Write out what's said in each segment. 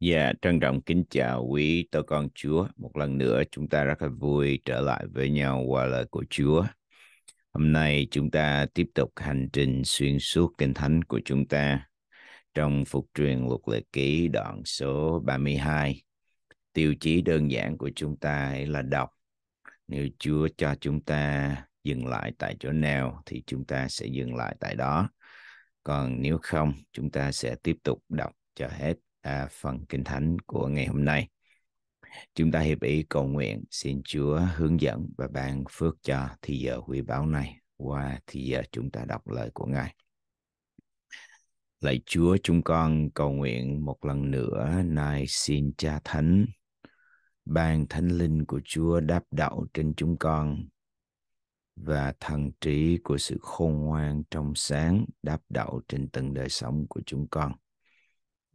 Dạ, yeah, trân trọng kính chào quý tôi con Chúa. Một lần nữa chúng ta rất là vui trở lại với nhau qua lời của Chúa. Hôm nay chúng ta tiếp tục hành trình xuyên suốt Kinh Thánh của chúng ta trong phục truyền luật lệ ký đoạn số 32. Tiêu chí đơn giản của chúng ta là đọc. Nếu Chúa cho chúng ta dừng lại tại chỗ nào thì chúng ta sẽ dừng lại tại đó. Còn nếu không, chúng ta sẽ tiếp tục đọc cho hết à, phần kinh thánh của ngày hôm nay. Chúng ta hiệp ý cầu nguyện xin Chúa hướng dẫn và ban phước cho thì giờ huy báo này qua thì giờ chúng ta đọc lời của Ngài. Lạy Chúa chúng con cầu nguyện một lần nữa nay xin Cha Thánh ban thánh linh của Chúa đáp đạo trên chúng con và thần trí của sự khôn ngoan trong sáng đáp đạo trên từng đời sống của chúng con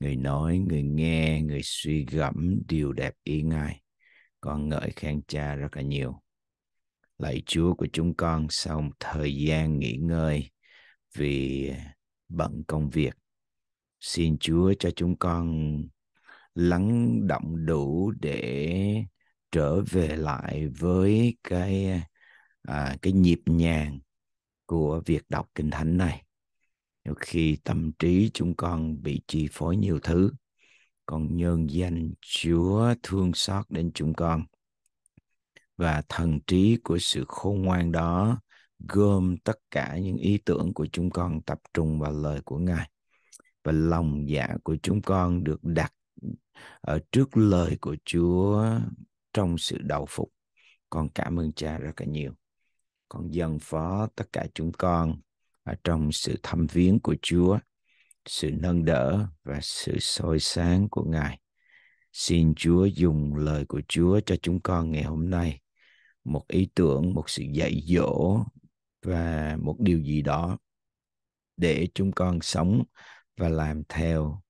người nói người nghe người suy gẫm điều đẹp ý ngài con ngợi khen cha rất là nhiều lạy chúa của chúng con sau một thời gian nghỉ ngơi vì bận công việc xin chúa cho chúng con lắng động đủ để trở về lại với cái à, cái nhịp nhàng của việc đọc kinh thánh này nhiều khi tâm trí chúng con bị chi phối nhiều thứ còn nhân danh chúa thương xót đến chúng con và thần trí của sự khôn ngoan đó gom tất cả những ý tưởng của chúng con tập trung vào lời của ngài và lòng dạ của chúng con được đặt ở trước lời của chúa trong sự đầu phục con cảm ơn cha rất là nhiều con dâng phó tất cả chúng con ở trong sự thăm viếng của Chúa, sự nâng đỡ và sự soi sáng của Ngài. Xin Chúa dùng lời của Chúa cho chúng con ngày hôm nay một ý tưởng, một sự dạy dỗ và một điều gì đó để chúng con sống và làm theo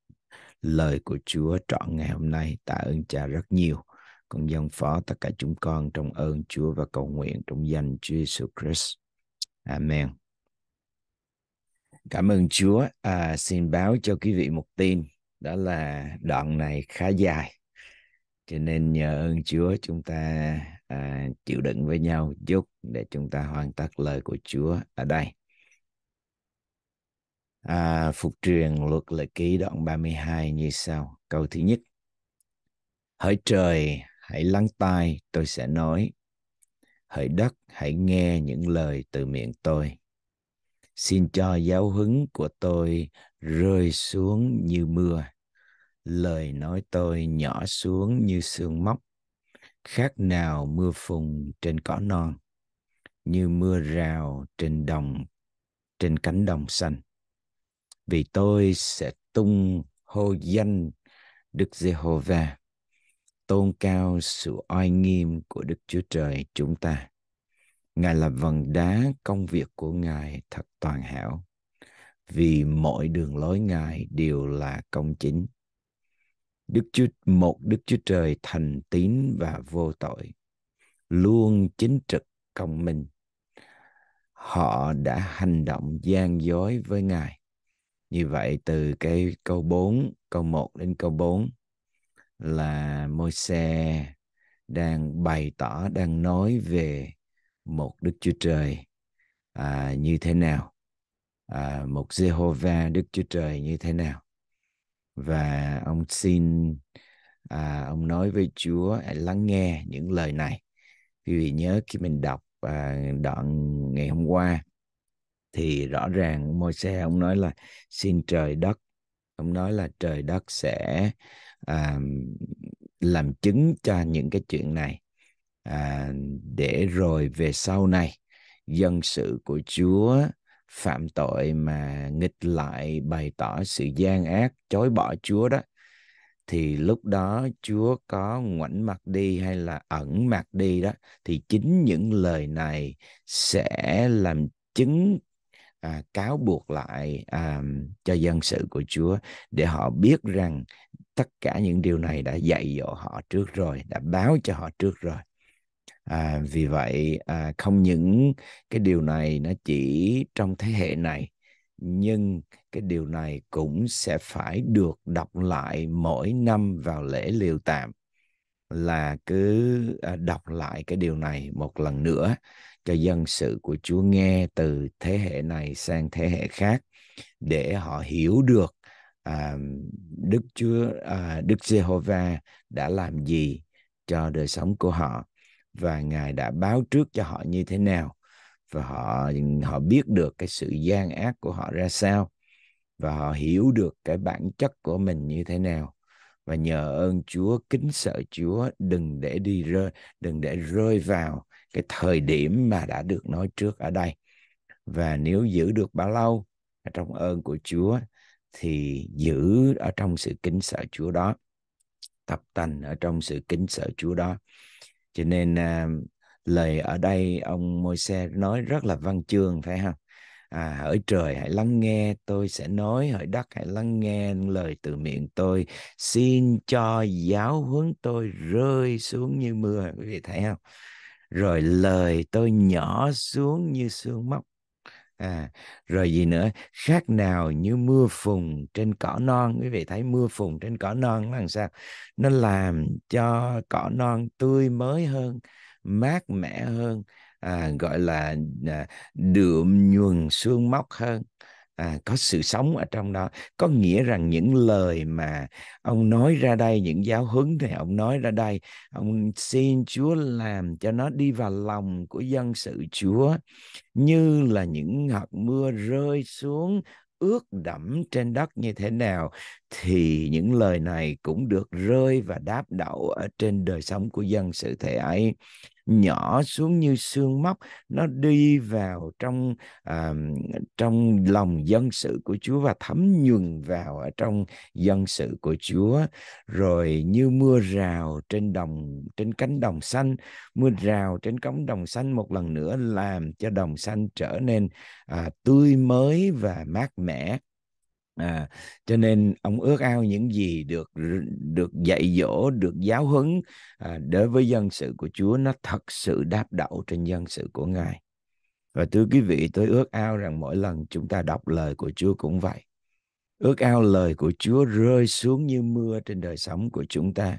lời của Chúa trọn ngày hôm nay. Tạ ơn Cha rất nhiều. Con dân phó tất cả chúng con trong ơn Chúa và cầu nguyện trong danh Chúa Jesus Christ. Amen. Cảm ơn Chúa. À, xin báo cho quý vị một tin đó là đoạn này khá dài, cho nên nhờ ơn Chúa chúng ta à, chịu đựng với nhau chút để chúng ta hoàn tất lời của Chúa ở đây. À, phục truyền luật lệ ký đoạn 32 như sau. Câu thứ nhất. Hỡi trời, hãy lắng tai, tôi sẽ nói. Hỡi đất, hãy nghe những lời từ miệng tôi xin cho giáo huấn của tôi rơi xuống như mưa lời nói tôi nhỏ xuống như sương móc khác nào mưa phùn trên cỏ non như mưa rào trên đồng trên cánh đồng xanh vì tôi sẽ tung hô danh Đức Giê-hô-va tôn cao sự oai nghiêm của Đức Chúa Trời chúng ta Ngài là vần đá công việc của Ngài thật toàn hảo. Vì mọi đường lối Ngài đều là công chính. Đức Chúa một Đức Chúa Trời thành tín và vô tội, luôn chính trực công minh. Họ đã hành động gian dối với Ngài. Như vậy từ cái câu 4, câu 1 đến câu 4 là môi xe đang bày tỏ đang nói về một Đức Chúa Trời à, như thế nào, à, một Jehovah Đức Chúa Trời như thế nào. Và ông xin à, ông nói với Chúa hãy à, lắng nghe những lời này. Quý vị nhớ khi mình đọc à, đoạn ngày hôm qua thì rõ ràng môi xe ông nói là xin trời đất ông nói là trời đất sẽ à, làm chứng cho những cái chuyện này à, để rồi về sau này dân sự của Chúa phạm tội mà nghịch lại bày tỏ sự gian ác chối bỏ Chúa đó thì lúc đó Chúa có ngoảnh mặt đi hay là ẩn mặt đi đó thì chính những lời này sẽ làm chứng à, cáo buộc lại à, cho dân sự của Chúa để họ biết rằng tất cả những điều này đã dạy dỗ họ trước rồi đã báo cho họ trước rồi à, vì vậy à, không những cái điều này nó chỉ trong thế hệ này nhưng cái điều này cũng sẽ phải được đọc lại mỗi năm vào lễ liều tạm là cứ à, đọc lại cái điều này một lần nữa cho dân sự của Chúa nghe từ thế hệ này sang thế hệ khác để họ hiểu được à, Đức Chúa à, Đức Giê-hô-va đã làm gì cho đời sống của họ và ngài đã báo trước cho họ như thế nào và họ họ biết được cái sự gian ác của họ ra sao và họ hiểu được cái bản chất của mình như thế nào và nhờ ơn Chúa kính sợ Chúa đừng để đi rơi đừng để rơi vào cái thời điểm mà đã được nói trước ở đây và nếu giữ được bao lâu trong ơn của Chúa thì giữ ở trong sự kính sợ Chúa đó tập tành ở trong sự kính sợ Chúa đó cho nên à, lời ở đây ông Môi-se nói rất là văn chương phải không à, hỡi trời hãy lắng nghe tôi sẽ nói hỡi đất hãy lắng nghe lời từ miệng tôi xin cho giáo huấn tôi rơi xuống như mưa quý vị thấy không rồi lời tôi nhỏ xuống như sương móc à rồi gì nữa khác nào như mưa phùn trên cỏ non quý vị thấy mưa phùn trên cỏ non nó làm sao nó làm cho cỏ non tươi mới hơn mát mẻ hơn à, gọi là à, đượm nhuần xương móc hơn à, có sự sống ở trong đó có nghĩa rằng những lời mà ông nói ra đây những giáo huấn thì ông nói ra đây ông xin Chúa làm cho nó đi vào lòng của dân sự Chúa như là những hạt mưa rơi xuống ướt đẫm trên đất như thế nào thì những lời này cũng được rơi và đáp đậu ở trên đời sống của dân sự thể ấy nhỏ xuống như xương móc nó đi vào trong à, trong lòng dân sự của Chúa và thấm nhuần vào ở trong dân sự của Chúa rồi như mưa rào trên đồng trên cánh đồng xanh mưa rào trên cánh đồng xanh một lần nữa làm cho đồng xanh trở nên à, tươi mới và mát mẻ à, cho nên ông ước ao những gì được được dạy dỗ được giáo huấn à, đối với dân sự của Chúa nó thật sự đáp đậu trên dân sự của Ngài và thưa quý vị tôi ước ao rằng mỗi lần chúng ta đọc lời của Chúa cũng vậy ước ao lời của Chúa rơi xuống như mưa trên đời sống của chúng ta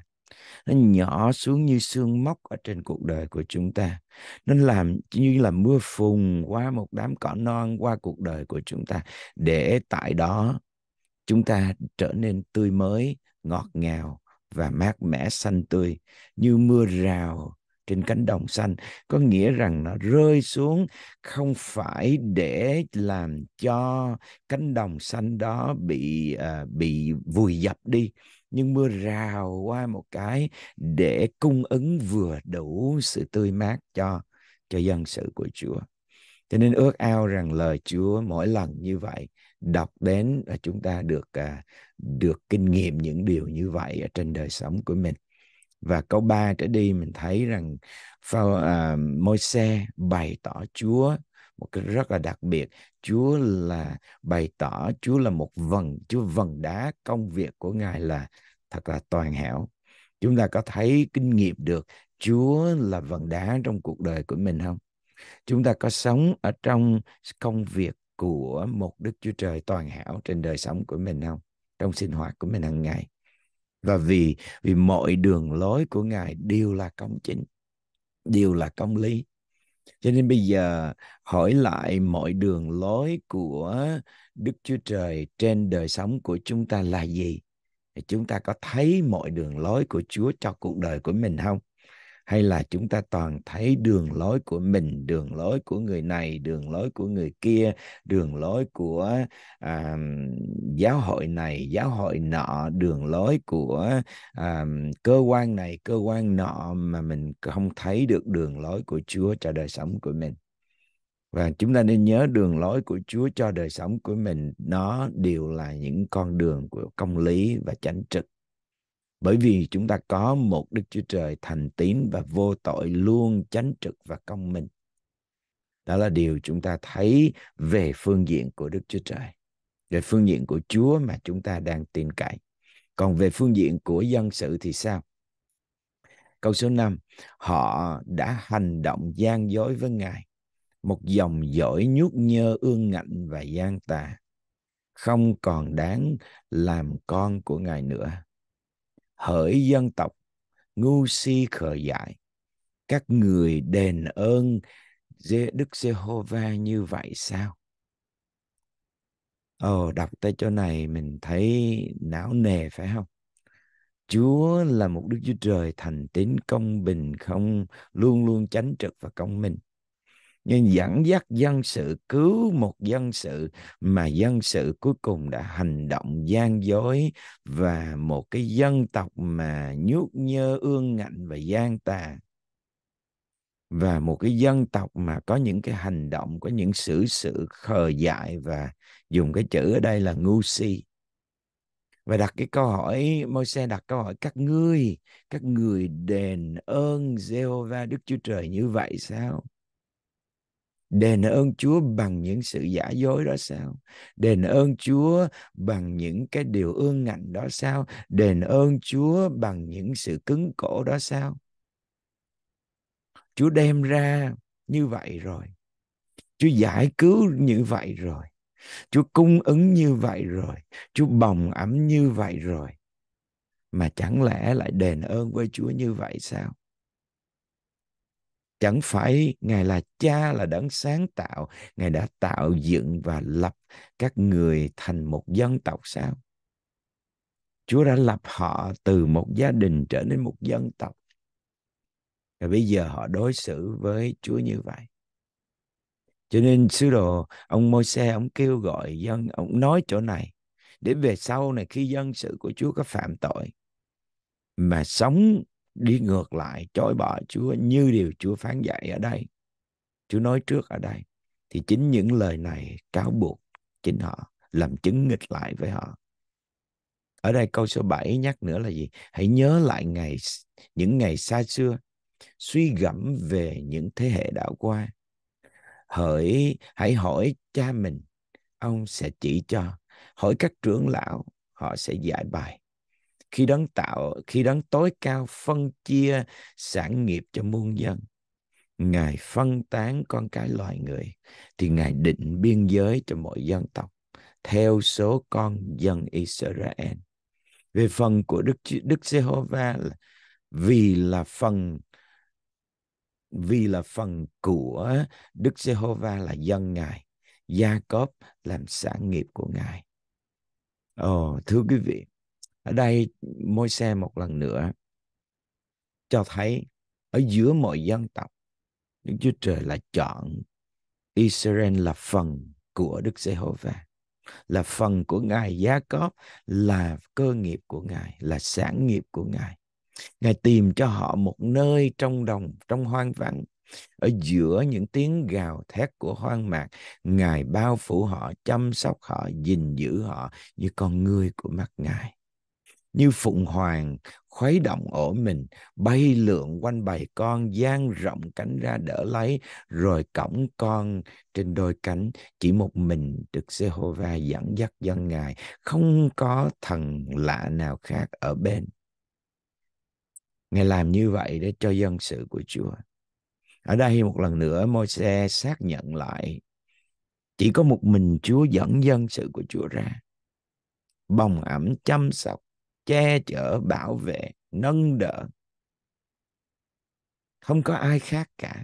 nó nhỏ xuống như sương móc ở trên cuộc đời của chúng ta nó làm như là mưa phùn qua một đám cỏ non qua cuộc đời của chúng ta để tại đó chúng ta trở nên tươi mới ngọt ngào và mát mẻ xanh tươi như mưa rào trên cánh đồng xanh có nghĩa rằng nó rơi xuống không phải để làm cho cánh đồng xanh đó bị uh, bị vùi dập đi nhưng mưa rào qua một cái để cung ứng vừa đủ sự tươi mát cho cho dân sự của Chúa. Cho nên ước ao rằng lời Chúa mỗi lần như vậy đọc đến là chúng ta được à, được kinh nghiệm những điều như vậy ở trên đời sống của mình. Và câu 3 trở đi mình thấy rằng uh, Môi-se bày tỏ Chúa một cái rất là đặc biệt Chúa là bày tỏ Chúa là một vần Chúa vần đá công việc của Ngài là thật là toàn hảo chúng ta có thấy kinh nghiệm được Chúa là vần đá trong cuộc đời của mình không chúng ta có sống ở trong công việc của một Đức Chúa Trời toàn hảo trên đời sống của mình không trong sinh hoạt của mình hàng ngày và vì vì mọi đường lối của ngài đều là công chính đều là công lý cho nên bây giờ hỏi lại mọi đường lối của đức chúa trời trên đời sống của chúng ta là gì chúng ta có thấy mọi đường lối của chúa cho cuộc đời của mình không hay là chúng ta toàn thấy đường lối của mình đường lối của người này đường lối của người kia đường lối của à, giáo hội này giáo hội nọ đường lối của à, cơ quan này cơ quan nọ mà mình không thấy được đường lối của chúa cho đời sống của mình và chúng ta nên nhớ đường lối của Chúa cho đời sống của mình nó đều là những con đường của công lý và chánh trực bởi vì chúng ta có một Đức Chúa Trời thành tín và vô tội luôn chánh trực và công minh. Đó là điều chúng ta thấy về phương diện của Đức Chúa Trời, về phương diện của Chúa mà chúng ta đang tin cậy. Còn về phương diện của dân sự thì sao? Câu số 5, họ đã hành động gian dối với Ngài, một dòng dõi nhuốc nhơ ương ngạnh và gian tà, không còn đáng làm con của Ngài nữa hỡi dân tộc ngu si khờ dại các người đền ơn Đức Giê-hô-va như vậy sao? Ồ, đọc tới chỗ này mình thấy não nề phải không? Chúa là một Đức Chúa Trời thành tín công bình không luôn luôn chánh trực và công minh nhưng dẫn dắt dân sự cứu một dân sự mà dân sự cuối cùng đã hành động gian dối và một cái dân tộc mà nhút nhơ ương ngạnh và gian tà và một cái dân tộc mà có những cái hành động có những xử sự, sự khờ dại và dùng cái chữ ở đây là ngu si và đặt cái câu hỏi Môi-se đặt câu hỏi các ngươi các người đền ơn Jehovah Đức Chúa Trời như vậy sao đền ơn Chúa bằng những sự giả dối đó sao? Đền ơn Chúa bằng những cái điều ương ngạnh đó sao? Đền ơn Chúa bằng những sự cứng cổ đó sao? Chúa đem ra như vậy rồi. Chúa giải cứu như vậy rồi. Chúa cung ứng như vậy rồi. Chúa bồng ấm như vậy rồi. Mà chẳng lẽ lại đền ơn với Chúa như vậy sao? chẳng phải ngài là cha là đấng sáng tạo ngài đã tạo dựng và lập các người thành một dân tộc sao chúa đã lập họ từ một gia đình trở nên một dân tộc và bây giờ họ đối xử với chúa như vậy cho nên sứ đồ ông môi xe ông kêu gọi dân ông nói chỗ này để về sau này khi dân sự của chúa có phạm tội mà sống đi ngược lại chối bỏ Chúa như điều Chúa phán dạy ở đây. Chúa nói trước ở đây. Thì chính những lời này cáo buộc chính họ, làm chứng nghịch lại với họ. Ở đây câu số 7 nhắc nữa là gì? Hãy nhớ lại ngày những ngày xa xưa, suy gẫm về những thế hệ đã qua. Hỡi, hãy hỏi cha mình, ông sẽ chỉ cho. Hỏi các trưởng lão, họ sẽ giải bài khi đấng tạo khi đấng tối cao phân chia sản nghiệp cho muôn dân ngài phân tán con cái loài người thì ngài định biên giới cho mọi dân tộc theo số con dân Israel về phần của Đức Đức Giê-hô-va là vì là phần vì là phần của Đức Giê-hô-va là dân Ngài, Gia-cốp làm sản nghiệp của Ngài. Ồ, thưa quý vị, ở đây môi xe một lần nữa cho thấy ở giữa mọi dân tộc Đức Chúa Trời là chọn Israel là phần của Đức Giê-hô-va là phần của Ngài Gia Cóp là cơ nghiệp của Ngài là sản nghiệp của Ngài Ngài tìm cho họ một nơi trong đồng trong hoang vắng ở giữa những tiếng gào thét của hoang mạc Ngài bao phủ họ chăm sóc họ gìn giữ họ như con người của mắt Ngài như phụng hoàng khuấy động ở mình bay lượn quanh bầy con dang rộng cánh ra đỡ lấy rồi cõng con trên đôi cánh chỉ một mình được Giê-hô-va dẫn dắt dân ngài không có thần lạ nào khác ở bên ngài làm như vậy để cho dân sự của Chúa ở đây một lần nữa Môi-se xác nhận lại chỉ có một mình Chúa dẫn dân sự của Chúa ra bồng ẩm chăm sóc che chở bảo vệ nâng đỡ không có ai khác cả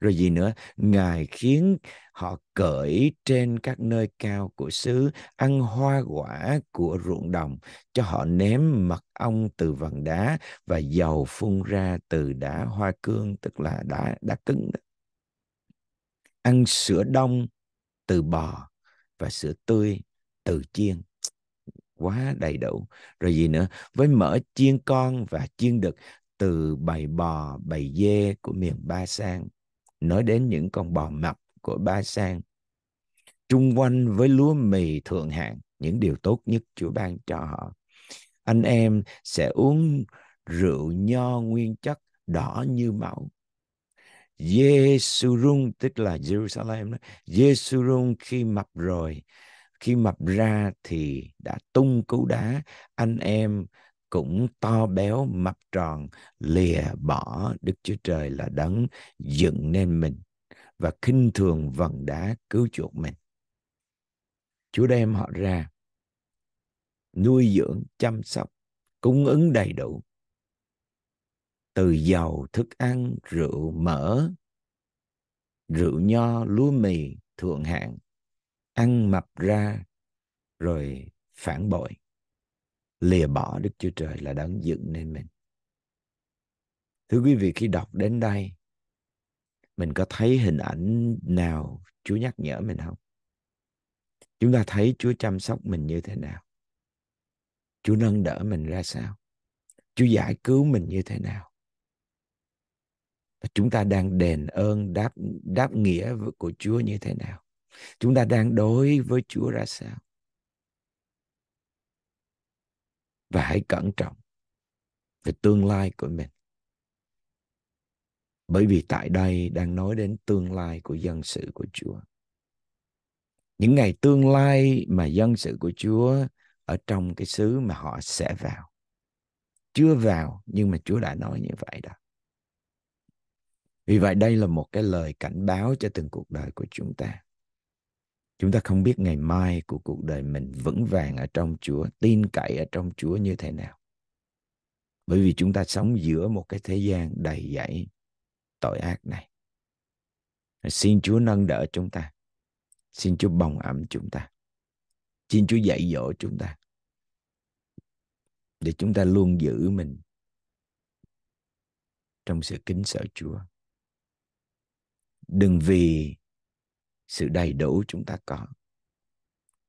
rồi gì nữa ngài khiến họ cởi trên các nơi cao của xứ ăn hoa quả của ruộng đồng cho họ ném mật ong từ vần đá và dầu phun ra từ đá hoa cương tức là đá đá cứng đó. ăn sữa đông từ bò và sữa tươi từ chiên quá đầy đủ rồi gì nữa với mỡ chiên con và chiên đực từ bầy bò bầy dê của miền ba sang nói đến những con bò mập của ba sang trung quanh với lúa mì thượng hạng những điều tốt nhất chúa ban cho họ anh em sẽ uống rượu nho nguyên chất đỏ như máu Jesurun tức là Jerusalem đó. Jesurun khi mập rồi khi mập ra thì đã tung cú đá anh em cũng to béo mập tròn lìa bỏ đức chúa trời là đấng dựng nên mình và khinh thường vần đá cứu chuộc mình chúa đem họ ra nuôi dưỡng chăm sóc cung ứng đầy đủ từ dầu thức ăn rượu mỡ rượu nho lúa mì thượng hạng ăn mập ra rồi phản bội lìa bỏ đức chúa trời là đấng dựng nên mình thưa quý vị khi đọc đến đây mình có thấy hình ảnh nào chúa nhắc nhở mình không chúng ta thấy chúa chăm sóc mình như thế nào chúa nâng đỡ mình ra sao chúa giải cứu mình như thế nào chúng ta đang đền ơn đáp đáp nghĩa của chúa như thế nào chúng ta đang đối với chúa ra sao và hãy cẩn trọng về tương lai của mình bởi vì tại đây đang nói đến tương lai của dân sự của chúa những ngày tương lai mà dân sự của chúa ở trong cái xứ mà họ sẽ vào chưa vào nhưng mà chúa đã nói như vậy đó vì vậy đây là một cái lời cảnh báo cho từng cuộc đời của chúng ta chúng ta không biết ngày mai của cuộc đời mình vững vàng ở trong Chúa, tin cậy ở trong Chúa như thế nào. Bởi vì chúng ta sống giữa một cái thế gian đầy dẫy tội ác này. Xin Chúa nâng đỡ chúng ta. Xin Chúa bồng ẩm chúng ta. Xin Chúa dạy dỗ chúng ta. Để chúng ta luôn giữ mình trong sự kính sợ Chúa. Đừng vì sự đầy đủ chúng ta có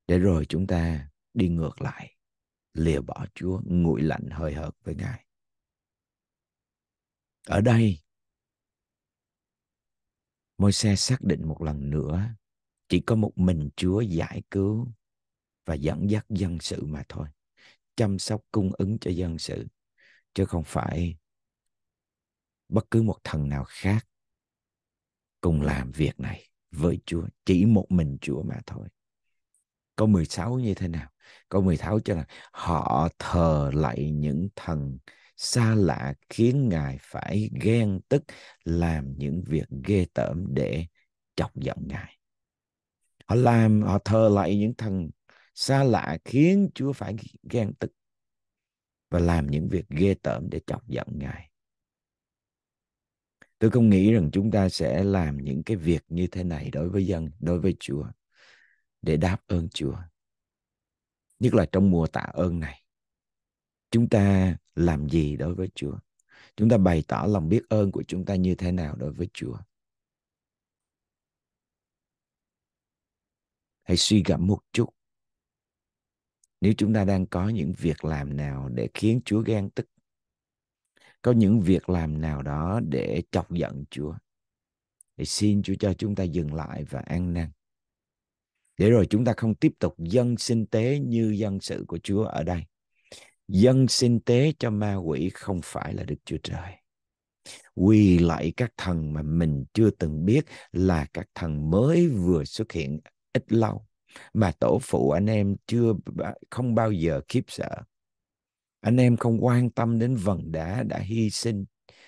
để rồi chúng ta đi ngược lại lìa bỏ Chúa nguội lạnh hơi hợt với Ngài ở đây môi xe xác định một lần nữa chỉ có một mình Chúa giải cứu và dẫn dắt dân sự mà thôi chăm sóc cung ứng cho dân sự chứ không phải bất cứ một thần nào khác cùng làm việc này với Chúa chỉ một mình Chúa mà thôi câu 16 như thế nào câu 16 cho là họ thờ lại những thần xa lạ khiến ngài phải ghen tức làm những việc ghê tởm để chọc giận ngài họ làm họ thờ lại những thần xa lạ khiến chúa phải ghen tức và làm những việc ghê tởm để chọc giận ngài tôi không nghĩ rằng chúng ta sẽ làm những cái việc như thế này đối với dân đối với chúa để đáp ơn chúa nhất là trong mùa tạ ơn này chúng ta làm gì đối với chúa chúng ta bày tỏ lòng biết ơn của chúng ta như thế nào đối với chúa hãy suy gẫm một chút nếu chúng ta đang có những việc làm nào để khiến chúa ghen tức có những việc làm nào đó để chọc giận Chúa thì xin Chúa cho chúng ta dừng lại và an năn để rồi chúng ta không tiếp tục dân sinh tế như dân sự của Chúa ở đây dân sinh tế cho ma quỷ không phải là Đức Chúa Trời quy lại các thần mà mình chưa từng biết là các thần mới vừa xuất hiện ít lâu mà tổ phụ anh em chưa không bao giờ khiếp sợ anh em không quan tâm đến vần đã đã hy sinh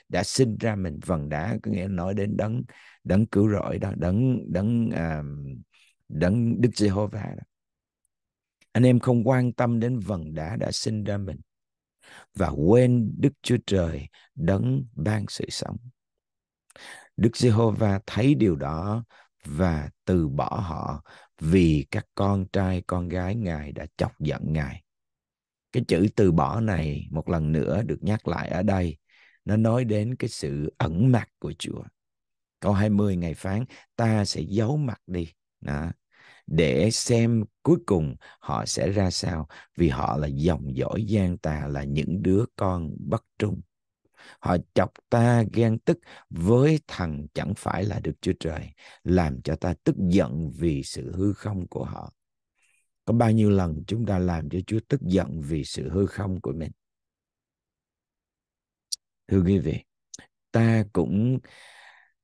đã sinh ra mình vần đã có nghĩa nói đến đấng đấng cứu rỗi đó đấng đấng à, đấng đức Giê-hô-va đó anh em không quan tâm đến vần đã đã sinh ra mình và quên Đức Chúa Trời đấng ban sự sống. Đức Giê-hô-va thấy điều đó và từ bỏ họ vì các con trai con gái Ngài đã chọc giận Ngài cái chữ từ bỏ này một lần nữa được nhắc lại ở đây nó nói đến cái sự ẩn mặt của Chúa câu 20 ngày phán ta sẽ giấu mặt đi đó để xem cuối cùng họ sẽ ra sao vì họ là dòng dõi gian tà là những đứa con bất trung họ chọc ta ghen tức với thằng chẳng phải là được chúa trời làm cho ta tức giận vì sự hư không của họ có bao nhiêu lần chúng ta làm cho Chúa tức giận vì sự hư không của mình thưa quý vị ta cũng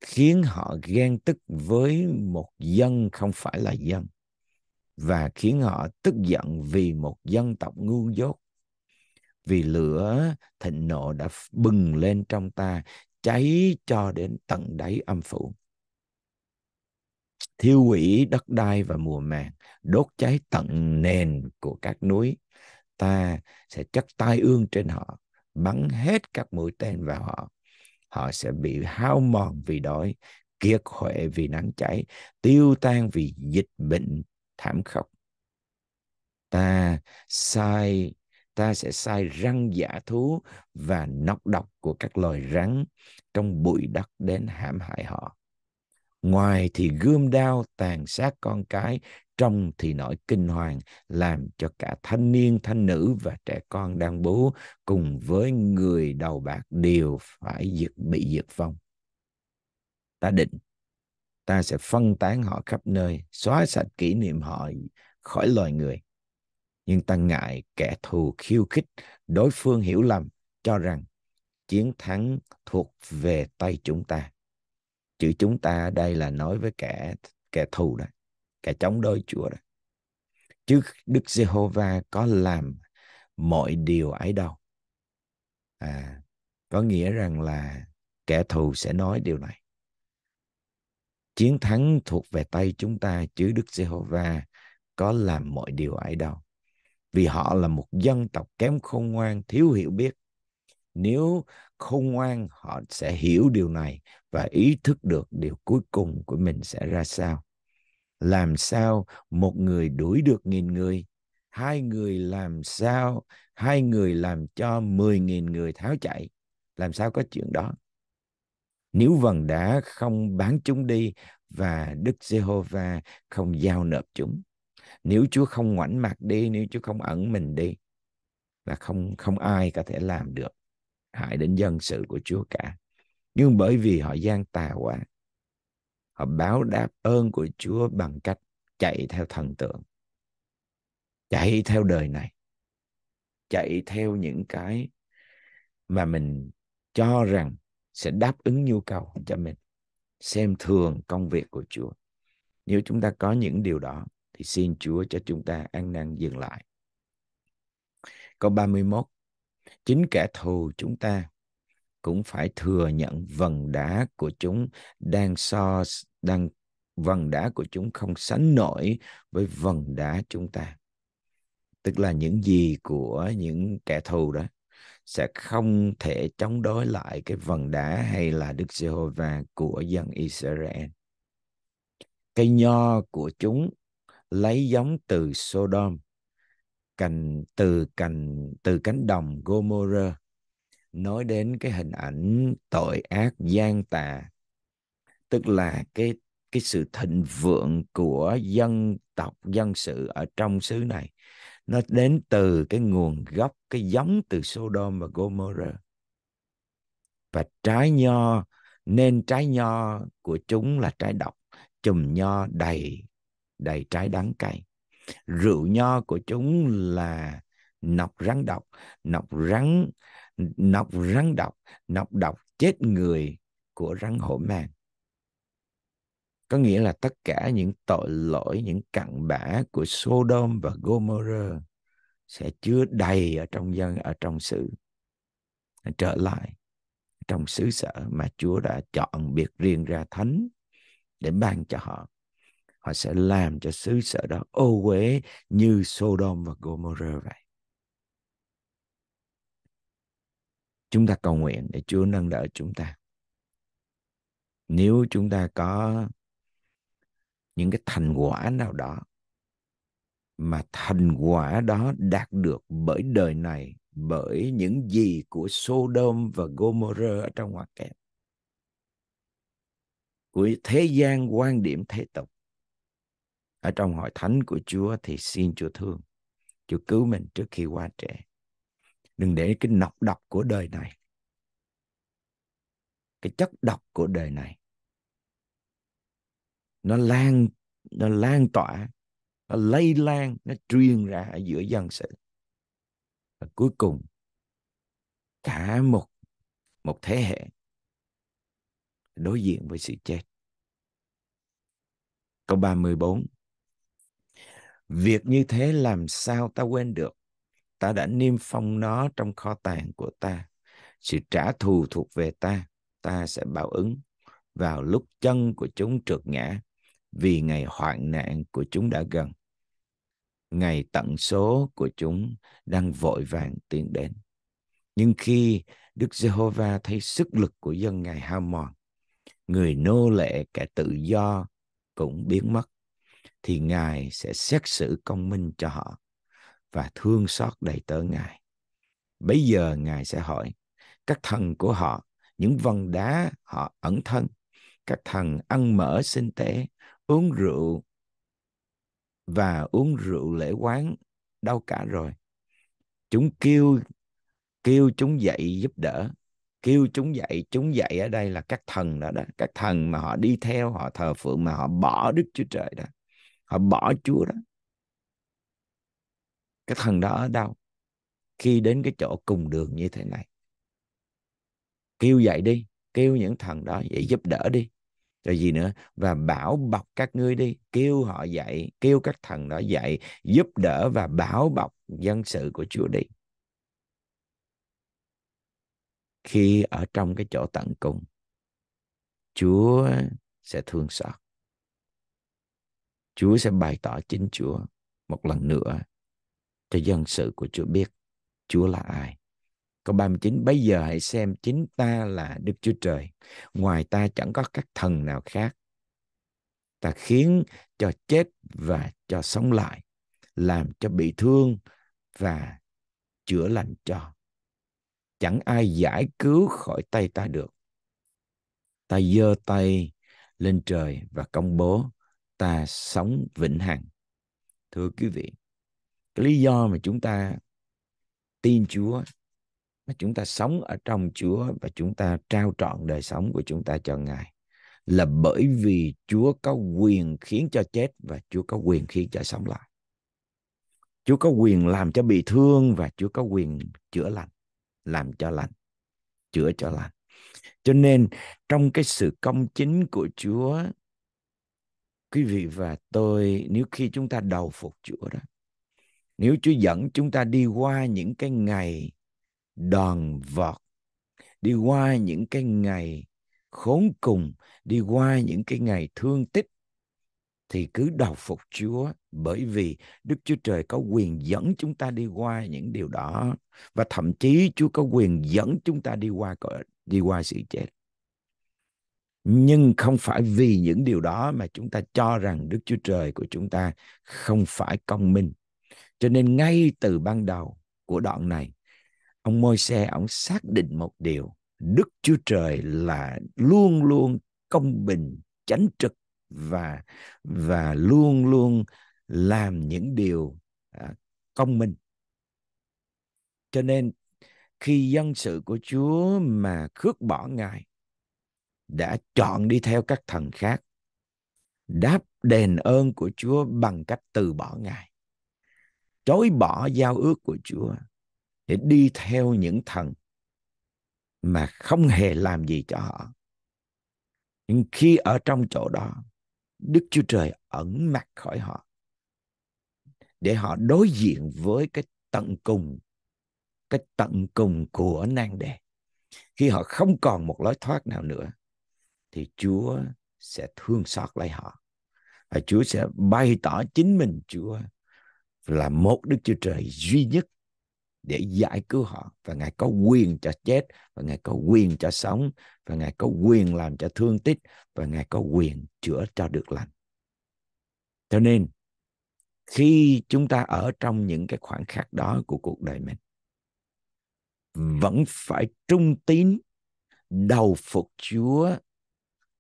khiến họ ghen tức với một dân không phải là dân và khiến họ tức giận vì một dân tộc ngu dốt vì lửa thịnh nộ đã bừng lên trong ta cháy cho đến tận đáy âm phủ thiêu hủy đất đai và mùa màng đốt cháy tận nền của các núi ta sẽ chất tai ương trên họ bắn hết các mũi tên vào họ họ sẽ bị hao mòn vì đói kiệt huệ vì nắng cháy tiêu tan vì dịch bệnh thảm khốc ta sai ta sẽ sai răng giả thú và nọc độc của các loài rắn trong bụi đất đến hãm hại họ ngoài thì gươm đao tàn sát con cái trong thì nỗi kinh hoàng làm cho cả thanh niên thanh nữ và trẻ con đang bú cùng với người đầu bạc đều phải giật bị giật vong ta định ta sẽ phân tán họ khắp nơi xóa sạch kỷ niệm họ khỏi loài người nhưng ta ngại kẻ thù khiêu khích đối phương hiểu lầm cho rằng chiến thắng thuộc về tay chúng ta chữ chúng ta đây là nói với kẻ kẻ thù đó kẻ chống đối chúa đó chứ đức giê-hô-va có làm mọi điều ấy đâu à có nghĩa rằng là kẻ thù sẽ nói điều này chiến thắng thuộc về tay chúng ta chứ đức giê-hô-va có làm mọi điều ấy đâu vì họ là một dân tộc kém khôn ngoan thiếu hiểu biết nếu khôn ngoan họ sẽ hiểu điều này và ý thức được điều cuối cùng của mình sẽ ra sao làm sao một người đuổi được nghìn người hai người làm sao hai người làm cho mười nghìn người tháo chạy làm sao có chuyện đó nếu vần đã không bán chúng đi và Đức Giê-hô-va không giao nộp chúng nếu Chúa không ngoảnh mặt đi nếu Chúa không ẩn mình đi là không không ai có thể làm được hại đến dân sự của Chúa cả. Nhưng bởi vì họ gian tà quá, họ báo đáp ơn của Chúa bằng cách chạy theo thần tượng, chạy theo đời này, chạy theo những cái mà mình cho rằng sẽ đáp ứng nhu cầu cho mình xem thường công việc của Chúa. Nếu chúng ta có những điều đó thì xin Chúa cho chúng ta ăn năn dừng lại. Câu 31 chính kẻ thù chúng ta cũng phải thừa nhận vần đá của chúng đang so đang vần đá của chúng không sánh nổi với vần đá chúng ta tức là những gì của những kẻ thù đó sẽ không thể chống đối lại cái vần đá hay là Đức Giê-hô-va của dân Israel. Cây nho của chúng lấy giống từ Sodom cành từ cành từ cánh đồng Gomorrah nói đến cái hình ảnh tội ác gian tà tức là cái cái sự thịnh vượng của dân tộc dân sự ở trong xứ này nó đến từ cái nguồn gốc cái giống từ Sodom và Gomorrah và trái nho nên trái nho của chúng là trái độc chùm nho đầy đầy trái đắng cay rượu nho của chúng là nọc rắn độc nọc rắn nọc rắn độc nọc độc chết người của rắn hổ mang có nghĩa là tất cả những tội lỗi những cặn bã của Sodom và Gomorrah sẽ chứa đầy ở trong dân ở trong sự trở lại trong xứ sở mà Chúa đã chọn biệt riêng ra thánh để ban cho họ họ sẽ làm cho xứ sở đó ô uế như Sodom và Gomorrah vậy chúng ta cầu nguyện để Chúa nâng đỡ chúng ta nếu chúng ta có những cái thành quả nào đó mà thành quả đó đạt được bởi đời này bởi những gì của Sodom và Gomorrah ở trong ngoại kẹp của thế gian quan điểm thế tục ở trong hội thánh của Chúa thì xin Chúa thương. Chúa cứu mình trước khi qua trẻ, Đừng để cái nọc độc của đời này cái chất độc của đời này nó lan nó lan tỏa nó lây lan nó truyền ra ở giữa dân sự và cuối cùng cả một một thế hệ đối diện với sự chết câu 34 việc như thế làm sao ta quên được ta đã niêm phong nó trong kho tàng của ta sự trả thù thuộc về ta ta sẽ báo ứng vào lúc chân của chúng trượt ngã vì ngày hoạn nạn của chúng đã gần ngày tận số của chúng đang vội vàng tiến đến nhưng khi đức giê-hô-va thấy sức lực của dân ngài hao mòn người nô lệ kẻ tự do cũng biến mất thì ngài sẽ xét xử công minh cho họ và thương xót đầy tớ ngài bây giờ ngài sẽ hỏi các thần của họ những vân đá họ ẩn thân các thần ăn mỡ sinh tế uống rượu và uống rượu lễ quán đau cả rồi chúng kêu kêu chúng dậy giúp đỡ kêu chúng dậy chúng dậy ở đây là các thần đó đó các thần mà họ đi theo họ thờ phượng mà họ bỏ đức chúa trời đó họ bỏ Chúa đó cái thần đó ở đâu khi đến cái chỗ cùng đường như thế này kêu dậy đi kêu những thần đó dậy giúp đỡ đi rồi gì nữa và bảo bọc các ngươi đi kêu họ dậy, kêu các thần đó dậy giúp đỡ và bảo bọc dân sự của chúa đi khi ở trong cái chỗ tận cùng chúa sẽ thương xót Chúa sẽ bày tỏ chính Chúa một lần nữa cho dân sự của Chúa biết Chúa là ai. Câu 39, bây giờ hãy xem chính ta là Đức Chúa Trời. Ngoài ta chẳng có các thần nào khác. Ta khiến cho chết và cho sống lại, làm cho bị thương và chữa lành cho. Chẳng ai giải cứu khỏi tay ta được. Ta giơ tay lên trời và công bố ta sống vĩnh hằng thưa quý vị cái lý do mà chúng ta tin Chúa mà chúng ta sống ở trong Chúa và chúng ta trao trọn đời sống của chúng ta cho Ngài là bởi vì Chúa có quyền khiến cho chết và Chúa có quyền khiến cho sống lại. Chúa có quyền làm cho bị thương và Chúa có quyền chữa lành, làm cho lành, chữa cho lành. Cho nên trong cái sự công chính của Chúa quý vị và tôi nếu khi chúng ta đầu phục Chúa đó nếu Chúa dẫn chúng ta đi qua những cái ngày đòn vọt đi qua những cái ngày khốn cùng đi qua những cái ngày thương tích thì cứ đầu phục Chúa bởi vì Đức Chúa Trời có quyền dẫn chúng ta đi qua những điều đó và thậm chí Chúa có quyền dẫn chúng ta đi qua đi qua sự chết nhưng không phải vì những điều đó mà chúng ta cho rằng đức chúa trời của chúng ta không phải công minh cho nên ngay từ ban đầu của đoạn này ông môi xe ông xác định một điều đức chúa trời là luôn luôn công bình chánh trực và và luôn luôn làm những điều à, công minh cho nên khi dân sự của chúa mà khước bỏ ngài đã chọn đi theo các thần khác đáp đền ơn của Chúa bằng cách từ bỏ Ngài. Chối bỏ giao ước của Chúa để đi theo những thần mà không hề làm gì cho họ. Nhưng khi ở trong chỗ đó, Đức Chúa Trời ẩn mặt khỏi họ để họ đối diện với cái tận cùng cái tận cùng của nang đề khi họ không còn một lối thoát nào nữa thì Chúa sẽ thương xót lấy họ và Chúa sẽ bày tỏ chính mình Chúa là một Đức Chúa Trời duy nhất để giải cứu họ và ngài có quyền cho chết và ngài có quyền cho sống và ngài có quyền làm cho thương tích và ngài có quyền chữa cho được lành cho nên khi chúng ta ở trong những cái khoảng khắc đó của cuộc đời mình vẫn phải trung tín đầu phục Chúa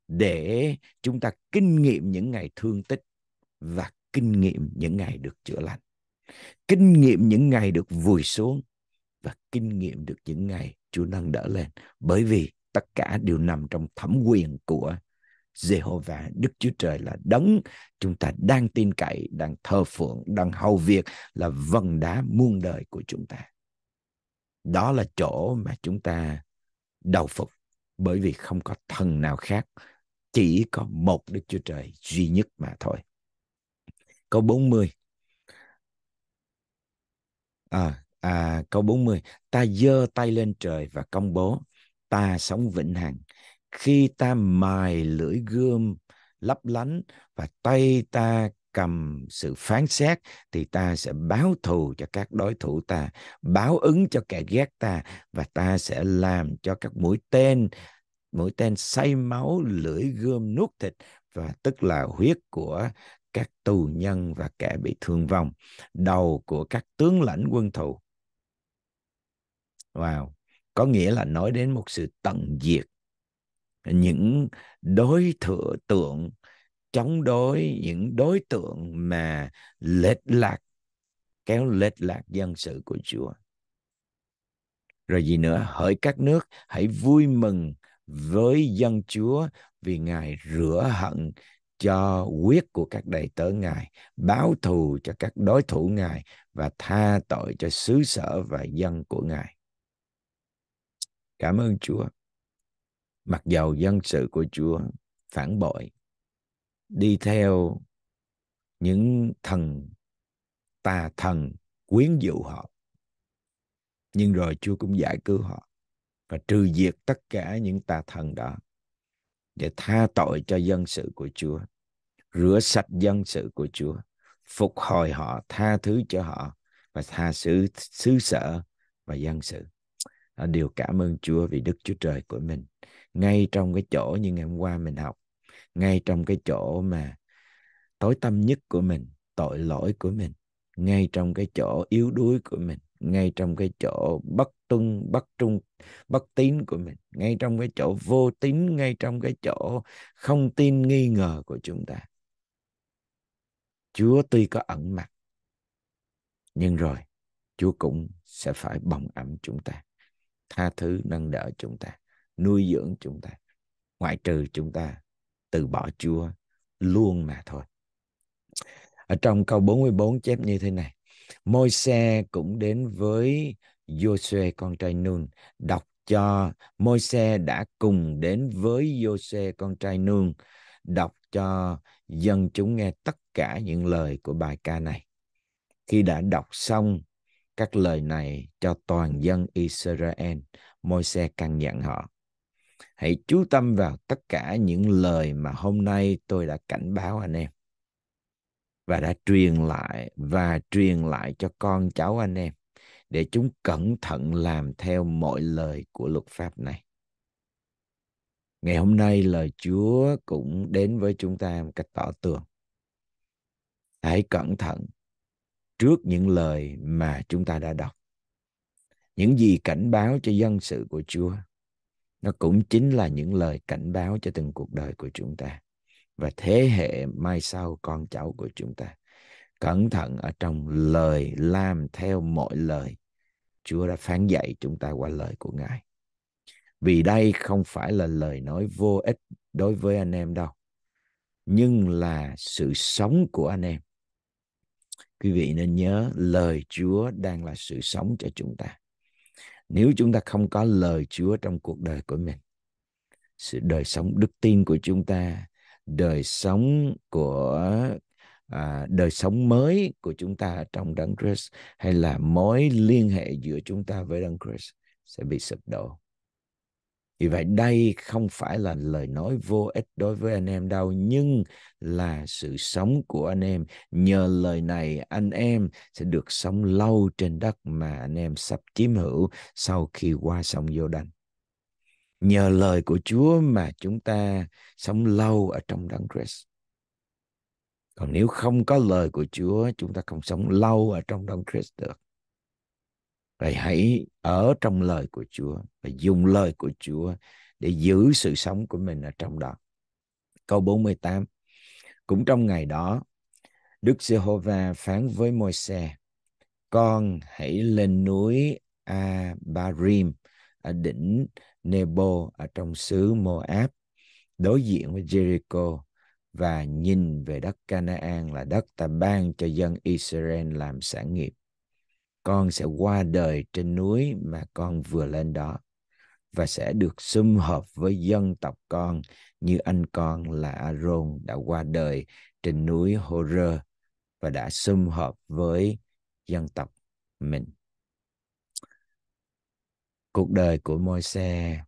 để chúng ta kinh nghiệm những ngày thương tích và kinh nghiệm những ngày được chữa lành kinh nghiệm những ngày được vùi xuống và kinh nghiệm được những ngày Chúa nâng đỡ lên bởi vì tất cả đều nằm trong thẩm quyền của Jehovah Đức Chúa Trời là đấng chúng ta đang tin cậy, đang thờ phượng, đang hầu việc là vần đá muôn đời của chúng ta. Đó là chỗ mà chúng ta đầu phục bởi vì không có thần nào khác chỉ có một Đức Chúa Trời duy nhất mà thôi. Câu 40. À, à, câu 40. Ta dơ tay lên trời và công bố. Ta sống vĩnh hằng. Khi ta mài lưỡi gươm lấp lánh và tay ta cầm sự phán xét thì ta sẽ báo thù cho các đối thủ ta, báo ứng cho kẻ ghét ta và ta sẽ làm cho các mũi tên mũi tên say máu lưỡi gươm nuốt thịt và tức là huyết của các tù nhân và kẻ bị thương vong đầu của các tướng lãnh quân thù wow có nghĩa là nói đến một sự tận diệt những đối thừa tượng chống đối những đối tượng mà lệch lạc kéo lệch lạc dân sự của Chúa. Rồi gì nữa, hỡi các nước, hãy vui mừng với dân Chúa vì Ngài rửa hận cho quyết của các đầy tớ Ngài, báo thù cho các đối thủ Ngài và tha tội cho xứ sở và dân của Ngài. Cảm ơn Chúa. Mặc dầu dân sự của Chúa phản bội, đi theo những thần tà thần quyến dụ họ. Nhưng rồi Chúa cũng giải cứu họ và trừ diệt tất cả những tà thần đó để tha tội cho dân sự của Chúa, rửa sạch dân sự của Chúa, phục hồi họ, tha thứ cho họ và tha xứ xứ sở và dân sự. Điều cảm ơn Chúa vì Đức Chúa Trời của mình. Ngay trong cái chỗ như ngày hôm qua mình học, ngay trong cái chỗ mà tối tâm nhất của mình, tội lỗi của mình, ngay trong cái chỗ yếu đuối của mình, ngay trong cái chỗ bất tuân bất trung bất tín của mình ngay trong cái chỗ vô tín ngay trong cái chỗ không tin nghi ngờ của chúng ta chúa tuy có ẩn mặt nhưng rồi chúa cũng sẽ phải bồng ẩm chúng ta tha thứ nâng đỡ chúng ta nuôi dưỡng chúng ta ngoại trừ chúng ta từ bỏ chúa luôn mà thôi ở trong câu 44 chép như thế này môi xe cũng đến với giô con trai Nun đọc cho Môi-se đã cùng đến với giô con trai Nun đọc cho dân chúng nghe tất cả những lời của bài ca này. Khi đã đọc xong các lời này cho toàn dân Israel, Môi-se căn dặn họ. Hãy chú tâm vào tất cả những lời mà hôm nay tôi đã cảnh báo anh em và đã truyền lại và truyền lại cho con cháu anh em để chúng cẩn thận làm theo mọi lời của luật pháp này. Ngày hôm nay lời Chúa cũng đến với chúng ta một cách tỏ tường. Hãy cẩn thận trước những lời mà chúng ta đã đọc. Những gì cảnh báo cho dân sự của Chúa, nó cũng chính là những lời cảnh báo cho từng cuộc đời của chúng ta và thế hệ mai sau con cháu của chúng ta cẩn thận ở trong lời làm theo mọi lời Chúa đã phán dạy chúng ta qua lời của Ngài. Vì đây không phải là lời nói vô ích đối với anh em đâu, nhưng là sự sống của anh em. Quý vị nên nhớ lời Chúa đang là sự sống cho chúng ta. Nếu chúng ta không có lời Chúa trong cuộc đời của mình, sự đời sống đức tin của chúng ta, đời sống của à, đời sống mới của chúng ta trong đấng Christ hay là mối liên hệ giữa chúng ta với đấng Christ sẽ bị sụp đổ. Vì vậy đây không phải là lời nói vô ích đối với anh em đâu, nhưng là sự sống của anh em. Nhờ lời này anh em sẽ được sống lâu trên đất mà anh em sắp chiếm hữu sau khi qua sông vô đành. Nhờ lời của Chúa mà chúng ta sống lâu ở trong đấng Christ còn nếu không có lời của Chúa chúng ta không sống lâu ở trong Đông Christ được vậy hãy ở trong lời của Chúa và dùng lời của Chúa để giữ sự sống của mình ở trong đó. Câu 48 Cũng trong ngày đó, Đức Giê-hô-va phán với Môi-se Con hãy lên núi A-ba-rim ở đỉnh Nebo ở trong xứ Moab đối diện với Jericho và nhìn về đất Canaan là đất ta ban cho dân Israel làm sản nghiệp. Con sẽ qua đời trên núi mà con vừa lên đó và sẽ được sum hợp với dân tộc con như anh con là Aaron đã qua đời trên núi Hô-rơ và đã sum hợp với dân tộc mình. Cuộc đời của Môi-se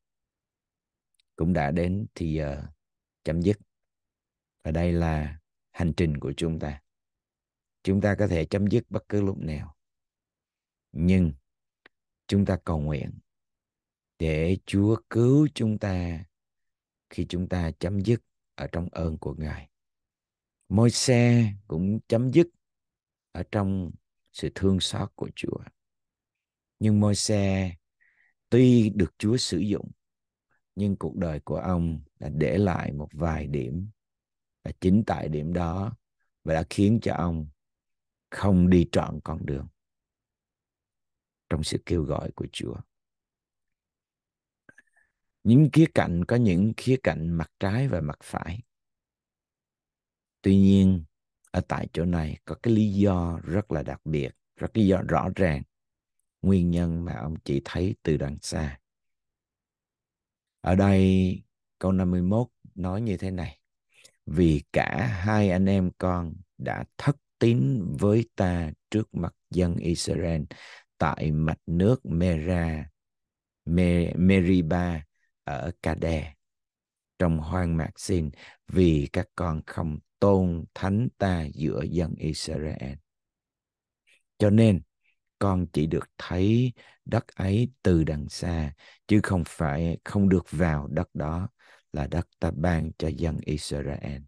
cũng đã đến thì giờ chấm dứt và đây là hành trình của chúng ta chúng ta có thể chấm dứt bất cứ lúc nào nhưng chúng ta cầu nguyện để Chúa cứu chúng ta khi chúng ta chấm dứt ở trong ơn của Ngài. Môi xe cũng chấm dứt ở trong sự thương xót của Chúa. Nhưng môi xe tuy được Chúa sử dụng, nhưng cuộc đời của ông đã để lại một vài điểm và chính tại điểm đó và đã khiến cho ông không đi trọn con đường trong sự kêu gọi của Chúa. Những khía cạnh có những khía cạnh mặt trái và mặt phải. Tuy nhiên, ở tại chỗ này có cái lý do rất là đặc biệt, rất lý do rõ ràng, nguyên nhân mà ông chỉ thấy từ đằng xa. Ở đây câu 51 nói như thế này vì cả hai anh em con đã thất tín với ta trước mặt dân Israel tại mạch nước Mera, Meriba ở Cade trong hoang mạc Sin vì các con không tôn thánh ta giữa dân Israel. Cho nên con chỉ được thấy đất ấy từ đằng xa chứ không phải không được vào đất đó là đất ta ban cho dân Israel.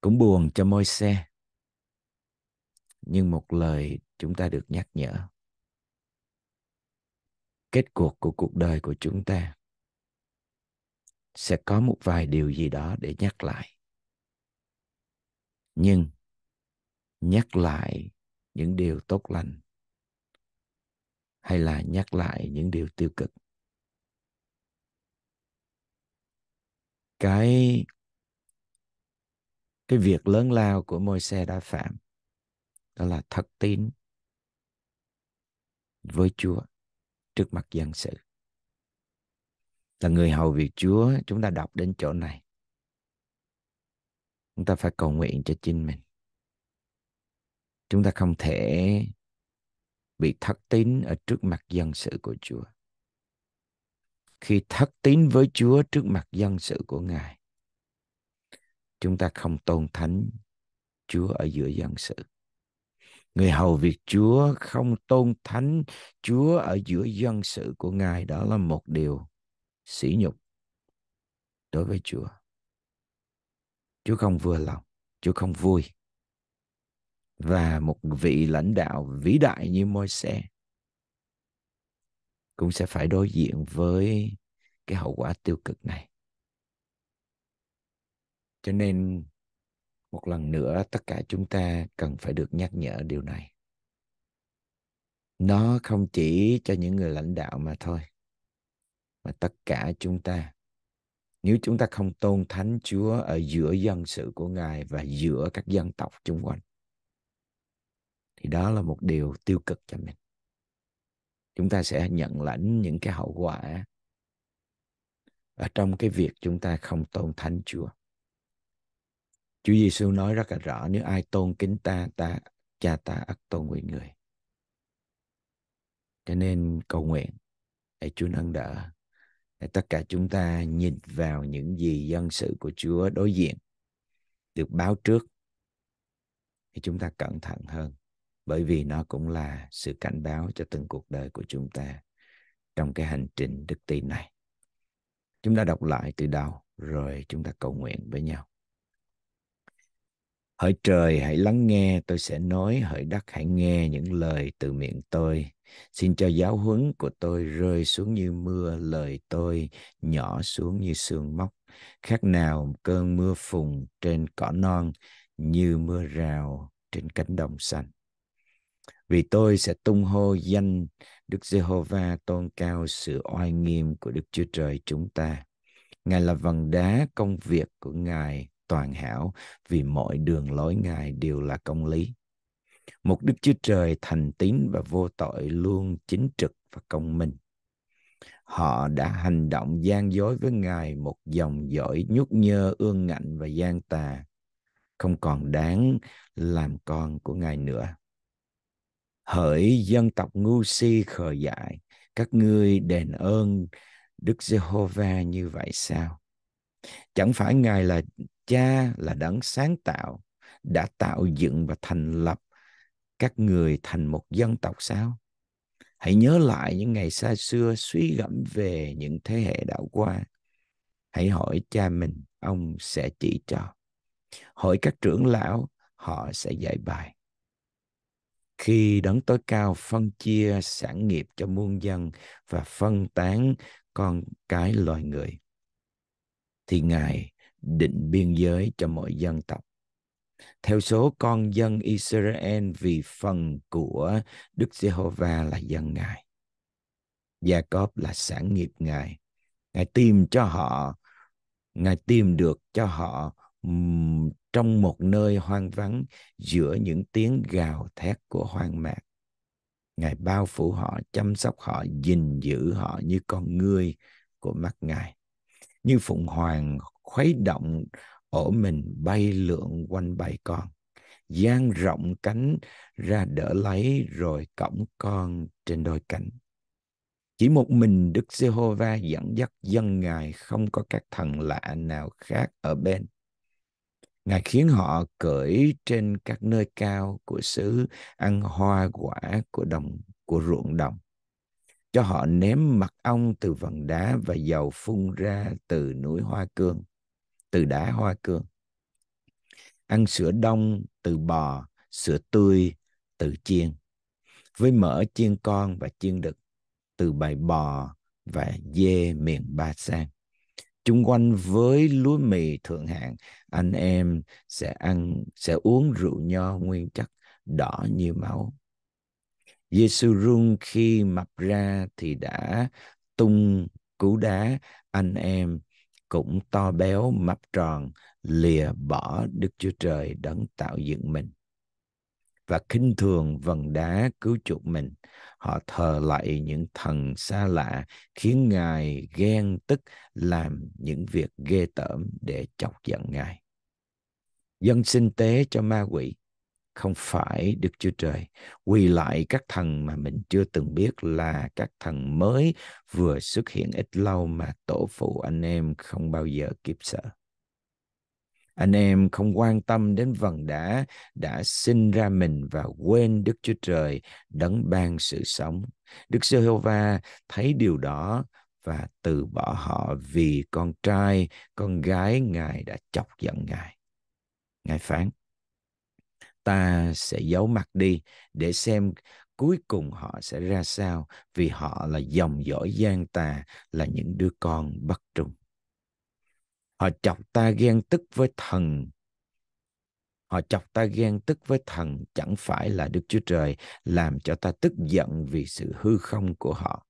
Cũng buồn cho môi xe, nhưng một lời chúng ta được nhắc nhở. Kết cuộc của cuộc đời của chúng ta sẽ có một vài điều gì đó để nhắc lại. Nhưng nhắc lại những điều tốt lành hay là nhắc lại những điều tiêu cực cái cái việc lớn lao của môi xe đã phạm đó là thật tín với chúa trước mặt dân sự là người hầu việc chúa chúng ta đọc đến chỗ này chúng ta phải cầu nguyện cho chính mình chúng ta không thể bị thất tín ở trước mặt dân sự của chúa khi thất tín với Chúa trước mặt dân sự của Ngài. Chúng ta không tôn thánh Chúa ở giữa dân sự. Người hầu việc Chúa không tôn thánh Chúa ở giữa dân sự của Ngài đó là một điều sỉ nhục đối với Chúa. Chúa không vừa lòng, Chúa không vui. Và một vị lãnh đạo vĩ đại như môi cũng sẽ phải đối diện với cái hậu quả tiêu cực này cho nên một lần nữa tất cả chúng ta cần phải được nhắc nhở điều này nó không chỉ cho những người lãnh đạo mà thôi mà tất cả chúng ta nếu chúng ta không tôn thánh chúa ở giữa dân sự của ngài và giữa các dân tộc chung quanh thì đó là một điều tiêu cực cho mình chúng ta sẽ nhận lãnh những cái hậu quả ở trong cái việc chúng ta không tôn thánh Chúa. Chúa Giêsu nói rất là rõ nếu ai tôn kính ta ta cha ta ắt tôn nguyện người. Cho nên cầu nguyện để Chúa nâng đỡ để tất cả chúng ta nhìn vào những gì dân sự của Chúa đối diện được báo trước thì chúng ta cẩn thận hơn bởi vì nó cũng là sự cảnh báo cho từng cuộc đời của chúng ta trong cái hành trình đức tin này chúng ta đọc lại từ đầu rồi chúng ta cầu nguyện với nhau hỡi trời hãy lắng nghe tôi sẽ nói hỡi đất hãy nghe những lời từ miệng tôi xin cho giáo huấn của tôi rơi xuống như mưa lời tôi nhỏ xuống như sương móc khác nào cơn mưa phùng trên cỏ non như mưa rào trên cánh đồng xanh vì tôi sẽ tung hô danh Đức Giê-hô-va tôn cao sự oai nghiêm của Đức Chúa Trời chúng ta. Ngài là vầng đá công việc của Ngài toàn hảo vì mọi đường lối Ngài đều là công lý. Một Đức Chúa Trời thành tín và vô tội luôn chính trực và công minh. Họ đã hành động gian dối với Ngài một dòng dõi nhút nhơ, ương ngạnh và gian tà, không còn đáng làm con của Ngài nữa hỡi dân tộc ngu si khờ dại các ngươi đền ơn đức Giê-hô-va như vậy sao chẳng phải ngài là cha là đấng sáng tạo đã tạo dựng và thành lập các người thành một dân tộc sao hãy nhớ lại những ngày xa xưa suy gẫm về những thế hệ đã qua hãy hỏi cha mình ông sẽ chỉ cho hỏi các trưởng lão họ sẽ dạy bài khi đấng tối cao phân chia sản nghiệp cho muôn dân và phân tán con cái loài người thì ngài định biên giới cho mọi dân tộc theo số con dân Israel vì phần của Đức Giê-hô-va là dân Ngài. Gia Cóp là sản nghiệp Ngài. Ngài tìm cho họ, Ngài tìm được cho họ trong một nơi hoang vắng giữa những tiếng gào thét của hoang mạc. Ngài bao phủ họ, chăm sóc họ, gìn giữ họ như con ngươi của mắt Ngài. Như phụng hoàng khuấy động ổ mình bay lượn quanh bầy con dang rộng cánh ra đỡ lấy rồi cõng con trên đôi cánh. Chỉ một mình Đức Giê-hô-va dẫn dắt dân Ngài không có các thần lạ nào khác ở bên. Ngài khiến họ cởi trên các nơi cao của xứ ăn hoa quả của đồng của ruộng đồng cho họ ném mật ong từ vần đá và dầu phun ra từ núi hoa cương từ đá hoa cương ăn sữa đông từ bò sữa tươi từ chiên với mỡ chiên con và chiên đực từ bầy bò và dê miền ba sang chung quanh với lúa mì thượng hạng anh em sẽ ăn sẽ uống rượu nho nguyên chất đỏ như máu Giêsu run khi mập ra thì đã tung cú đá anh em cũng to béo mập tròn lìa bỏ Đức Chúa Trời đấng tạo dựng mình và khinh thường vần đá cứu chuộc mình. Họ thờ lại những thần xa lạ khiến Ngài ghen tức làm những việc ghê tởm để chọc giận Ngài. Dân sinh tế cho ma quỷ không phải Đức Chúa Trời quỳ lại các thần mà mình chưa từng biết là các thần mới vừa xuất hiện ít lâu mà tổ phụ anh em không bao giờ kịp sợ anh em không quan tâm đến vần đã đã sinh ra mình và quên Đức Chúa Trời đấng ban sự sống. Đức Giê-hô-va thấy điều đó và từ bỏ họ vì con trai, con gái Ngài đã chọc giận Ngài. Ngài phán, ta sẽ giấu mặt đi để xem cuối cùng họ sẽ ra sao vì họ là dòng dõi gian tà, là những đứa con bất trung họ chọc ta ghen tức với thần họ chọc ta ghen tức với thần chẳng phải là đức chúa trời làm cho ta tức giận vì sự hư không của họ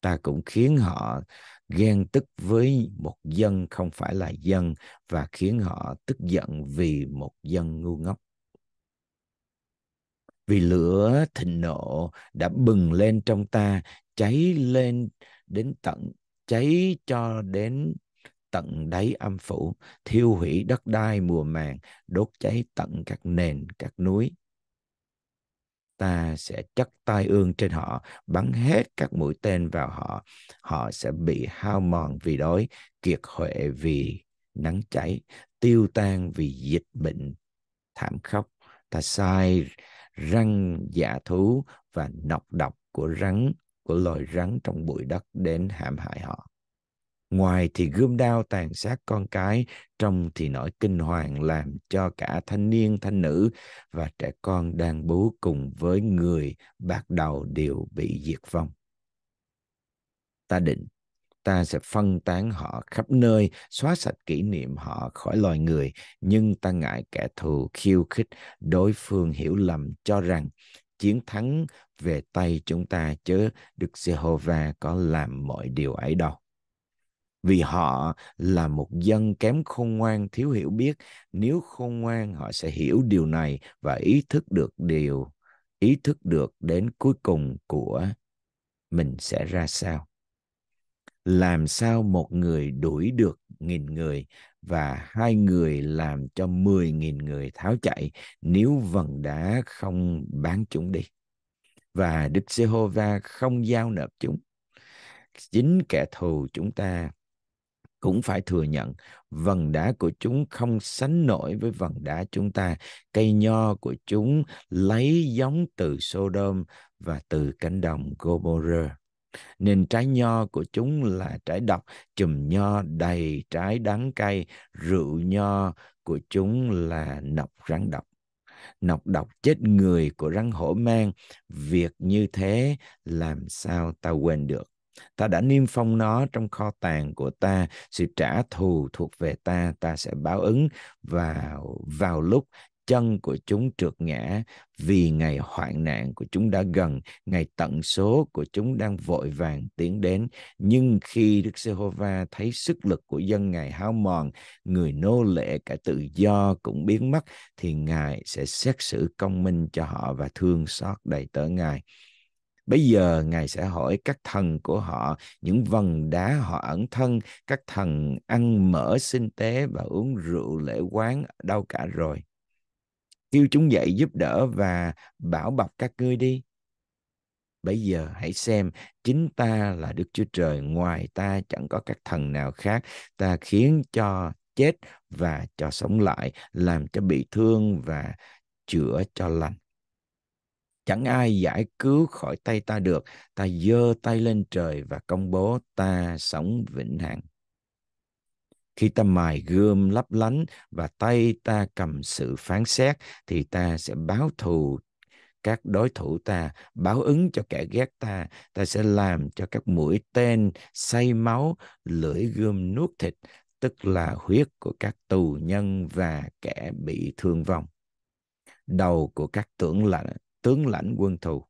ta cũng khiến họ ghen tức với một dân không phải là dân và khiến họ tức giận vì một dân ngu ngốc vì lửa thịnh nộ đã bừng lên trong ta cháy lên đến tận cháy cho đến tận đáy âm phủ, thiêu hủy đất đai mùa màng, đốt cháy tận các nền, các núi. Ta sẽ chắc tai ương trên họ, bắn hết các mũi tên vào họ. Họ sẽ bị hao mòn vì đói, kiệt huệ vì nắng cháy, tiêu tan vì dịch bệnh, thảm khốc. Ta sai răng giả dạ thú và nọc độc của rắn, của loài rắn trong bụi đất đến hãm hại họ ngoài thì gươm đao tàn sát con cái trong thì nỗi kinh hoàng làm cho cả thanh niên thanh nữ và trẻ con đang bú cùng với người bắt đầu đều bị diệt vong ta định ta sẽ phân tán họ khắp nơi, xóa sạch kỷ niệm họ khỏi loài người, nhưng ta ngại kẻ thù khiêu khích đối phương hiểu lầm cho rằng chiến thắng về tay chúng ta chớ được Jehovah có làm mọi điều ấy đâu vì họ là một dân kém khôn ngoan thiếu hiểu biết nếu khôn ngoan họ sẽ hiểu điều này và ý thức được điều ý thức được đến cuối cùng của mình sẽ ra sao làm sao một người đuổi được nghìn người và hai người làm cho mười nghìn người tháo chạy nếu vần đã không bán chúng đi và Đức Jehovah không giao nộp chúng. Chính kẻ thù chúng ta cũng phải thừa nhận vần đá của chúng không sánh nổi với vần đá chúng ta cây nho của chúng lấy giống từ Sodom và từ cánh đồng Gomorrah nên trái nho của chúng là trái độc chùm nho đầy trái đắng cay rượu nho của chúng là nọc rắn độc nọc độc chết người của rắn hổ mang việc như thế làm sao ta quên được ta đã niêm phong nó trong kho tàng của ta sự trả thù thuộc về ta ta sẽ báo ứng vào vào lúc chân của chúng trượt ngã vì ngày hoạn nạn của chúng đã gần, ngày tận số của chúng đang vội vàng tiến đến. Nhưng khi Đức giê hô va thấy sức lực của dân Ngài hao mòn, người nô lệ cả tự do cũng biến mất, thì Ngài sẽ xét xử công minh cho họ và thương xót đầy tớ Ngài. Bây giờ Ngài sẽ hỏi các thần của họ, những vần đá họ ẩn thân, các thần ăn mỡ sinh tế và uống rượu lễ quán đâu cả rồi. Kêu chúng dậy giúp đỡ và bảo bọc các ngươi đi. Bây giờ hãy xem, chính ta là Đức Chúa Trời, ngoài ta chẳng có các thần nào khác. Ta khiến cho chết và cho sống lại, làm cho bị thương và chữa cho lành chẳng ai giải cứu khỏi tay ta được ta giơ tay lên trời và công bố ta sống vĩnh hằng khi ta mài gươm lấp lánh và tay ta cầm sự phán xét thì ta sẽ báo thù các đối thủ ta báo ứng cho kẻ ghét ta ta sẽ làm cho các mũi tên say máu lưỡi gươm nuốt thịt tức là huyết của các tù nhân và kẻ bị thương vong đầu của các tưởng lãnh tướng lãnh quân thù.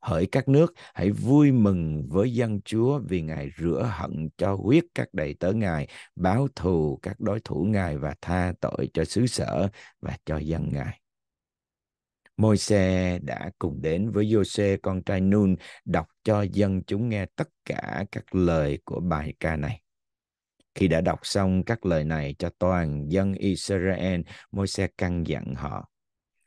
Hỡi các nước, hãy vui mừng với dân Chúa vì Ngài rửa hận cho huyết các đầy tớ Ngài, báo thù các đối thủ Ngài và tha tội cho xứ sở và cho dân Ngài. Môi xe đã cùng đến với Giô-xê con trai Nun đọc cho dân chúng nghe tất cả các lời của bài ca này. Khi đã đọc xong các lời này cho toàn dân Israel, Môi xe căn dặn họ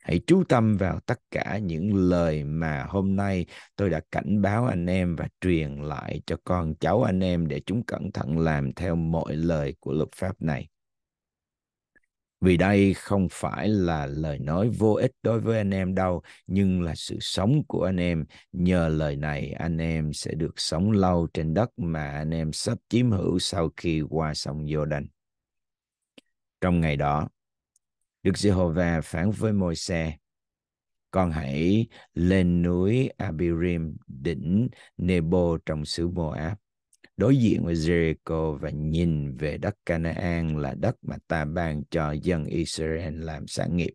hãy chú tâm vào tất cả những lời mà hôm nay tôi đã cảnh báo anh em và truyền lại cho con cháu anh em để chúng cẩn thận làm theo mọi lời của luật pháp này vì đây không phải là lời nói vô ích đối với anh em đâu nhưng là sự sống của anh em nhờ lời này anh em sẽ được sống lâu trên đất mà anh em sắp chiếm hữu sau khi qua sông Jordan trong ngày đó Đức Giê-hô-va phản với Môi-se con hãy lên núi Abirim đỉnh Nebo trong xứ Moab đối diện với Jericho và nhìn về đất Canaan là đất mà ta ban cho dân Israel làm sản nghiệp.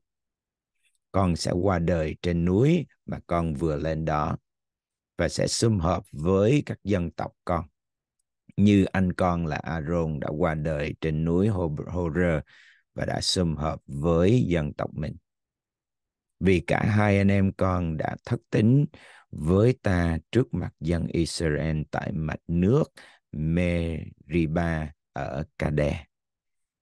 Con sẽ qua đời trên núi mà con vừa lên đó và sẽ xung hợp với các dân tộc con. Như anh con là Aaron đã qua đời trên núi Horeb và đã xung hợp với dân tộc mình. Vì cả hai anh em con đã thất tính với ta trước mặt dân Israel tại mạch nước Meriba ở Kade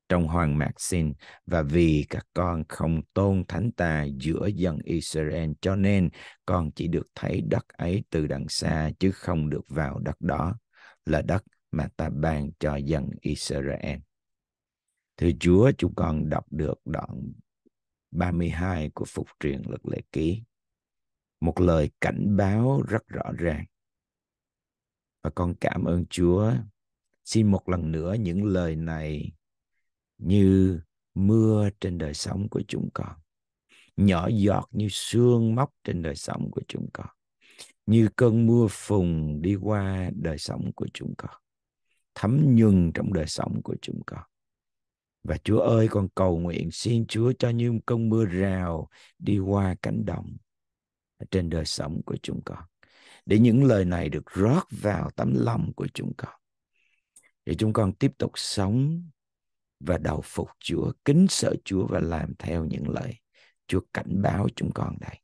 trong hoàng mạc Sin và vì các con không tôn thánh ta giữa dân Israel cho nên con chỉ được thấy đất ấy từ đằng xa chứ không được vào đất đó là đất mà ta ban cho dân Israel. Thưa Chúa, chúng con đọc được đoạn 32 của Phục truyền luật lệ ký. Một lời cảnh báo rất rõ ràng. Và con cảm ơn Chúa. Xin một lần nữa những lời này như mưa trên đời sống của chúng con. Nhỏ giọt như sương móc trên đời sống của chúng con. Như cơn mưa phùng đi qua đời sống của chúng con. Thấm nhuần trong đời sống của chúng con và Chúa ơi con cầu nguyện xin Chúa cho như một cơn mưa rào đi qua cánh đồng trên đời sống của chúng con. Để những lời này được rót vào tấm lòng của chúng con. Để chúng con tiếp tục sống và đầu phục Chúa, kính sợ Chúa và làm theo những lời Chúa cảnh báo chúng con đây.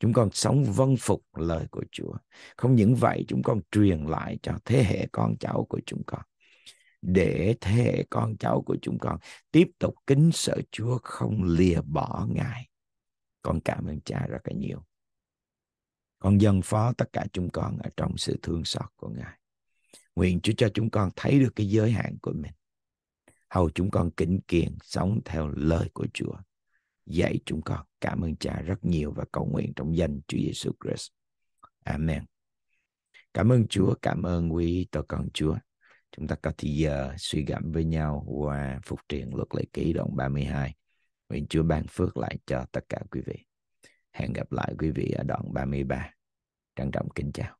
Chúng con sống vâng phục lời của Chúa. Không những vậy, chúng con truyền lại cho thế hệ con cháu của chúng con để thế hệ con cháu của chúng con tiếp tục kính sợ Chúa không lìa bỏ Ngài. Con cảm ơn Cha rất là nhiều. Con dân phó tất cả chúng con ở trong sự thương xót của Ngài. Nguyện Chúa cho chúng con thấy được cái giới hạn của mình. Hầu chúng con kính kiền sống theo lời của Chúa. Dạy chúng con cảm ơn Cha rất nhiều và cầu nguyện trong danh Chúa Giêsu Christ. Amen. Cảm ơn Chúa, cảm ơn quý tôi con Chúa chúng ta có thì giờ suy gẫm với nhau qua phục truyền luật lệ ký đoạn 32. Nguyện Chúa ban phước lại cho tất cả quý vị. Hẹn gặp lại quý vị ở đoạn 33. Trân trọng kính chào.